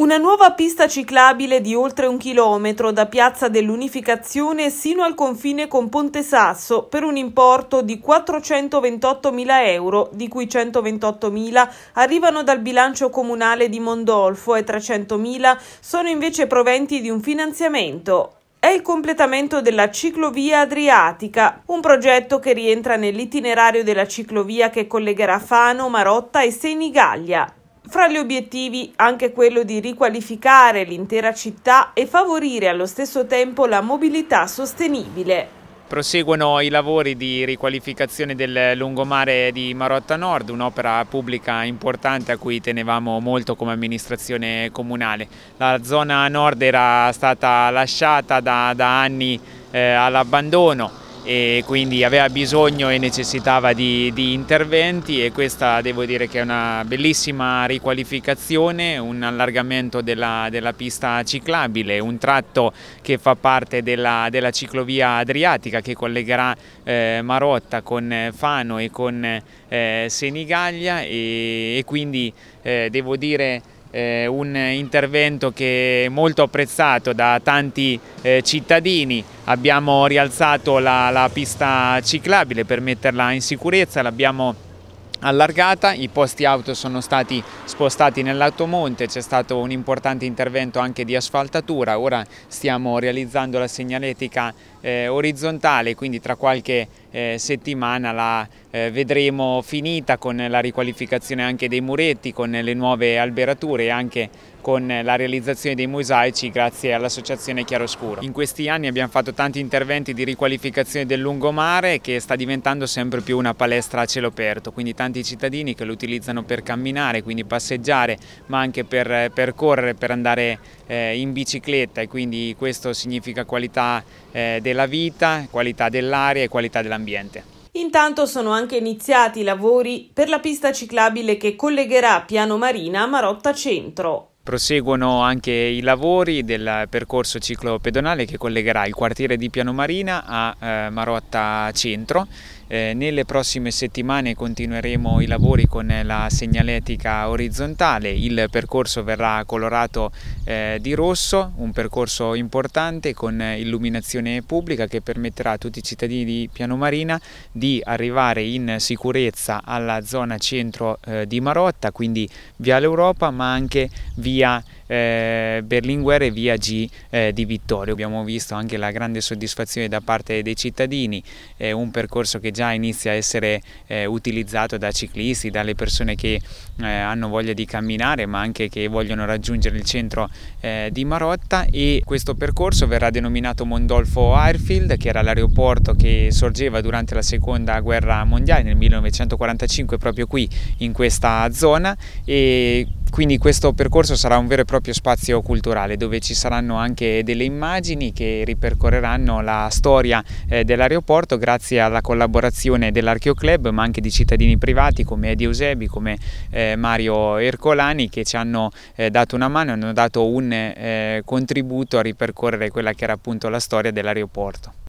Una nuova pista ciclabile di oltre un chilometro da Piazza dell'Unificazione sino al confine con Ponte Sasso per un importo di 428.000 euro, di cui 128.000 arrivano dal bilancio comunale di Mondolfo e 300.000 sono invece proventi di un finanziamento è il completamento della ciclovia adriatica, un progetto che rientra nell'itinerario della ciclovia che collegherà Fano, Marotta e Senigallia. Fra gli obiettivi anche quello di riqualificare l'intera città e favorire allo stesso tempo la mobilità sostenibile. Proseguono i lavori di riqualificazione del lungomare di Marotta Nord, un'opera pubblica importante a cui tenevamo molto come amministrazione comunale. La zona nord era stata lasciata da, da anni eh, all'abbandono, e quindi aveva bisogno e necessitava di, di, interventi e questa devo dire che è una bellissima riqualificazione, un allargamento della, della pista ciclabile, un tratto che fa parte della, della ciclovia adriatica che collegherà eh, Marotta con eh, Fano e con eh, Senigaglia e, e quindi eh, devo dire eh, un intervento che è molto apprezzato da tanti eh, cittadini. Abbiamo rialzato la, la, pista ciclabile per metterla in sicurezza, l'abbiamo allargata, i posti auto sono stati spostati nell'automonte, c'è stato un importante intervento anche di asfaltatura, ora stiamo realizzando la segnaletica eh, orizzontale, quindi tra qualche eh, settimana la eh, vedremo finita con la riqualificazione anche dei muretti, con le nuove alberature e anche con la realizzazione dei mosaici grazie all'associazione Chiaroscuro. In questi anni abbiamo fatto tanti interventi di riqualificazione del lungomare che sta diventando sempre più una palestra a cielo aperto, quindi tanti cittadini che lo utilizzano per camminare, quindi passeggiare, ma anche per, eh, per correre, per andare eh, in bicicletta e quindi questo significa qualità eh, della vita, qualità dell'aria e qualità della dell'ambiente. Intanto sono anche iniziati i lavori per la pista ciclabile che collegherà Piano Marina a Marotta Centro. Proseguono anche i lavori del percorso ciclopedonale che collegherà il quartiere di Piano Marina a eh, Marotta Centro eh, nelle prossime settimane continueremo i lavori con la segnaletica orizzontale, il percorso verrà colorato eh, di rosso, un percorso importante con illuminazione pubblica che permetterà a tutti i cittadini di Piano Marina di arrivare in sicurezza alla zona centro eh, di Marotta, quindi via l'Europa ma anche via eh, Berlinguer e via G eh, di Vittorio. Abbiamo visto anche la grande soddisfazione da parte dei cittadini, è un percorso che già già inizia a essere eh, utilizzato da ciclisti, dalle persone che eh, hanno voglia di camminare ma anche che vogliono raggiungere il centro eh, di Marotta e questo percorso verrà denominato Mondolfo Airfield che era l'aeroporto che sorgeva durante la seconda guerra mondiale nel 1945 proprio qui in questa zona e quindi questo percorso sarà un vero e proprio spazio culturale dove ci saranno anche delle immagini che ripercorreranno la storia eh, dell'aeroporto grazie alla collaborazione dell'Archeoclub ma anche di cittadini privati come Eddie Eusebi, come eh, Mario Ercolani che ci hanno eh, dato una mano, e hanno dato un contributo a ripercorrere quella che era appunto la storia dell'aeroporto.